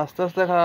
আস্তে আস্তে খা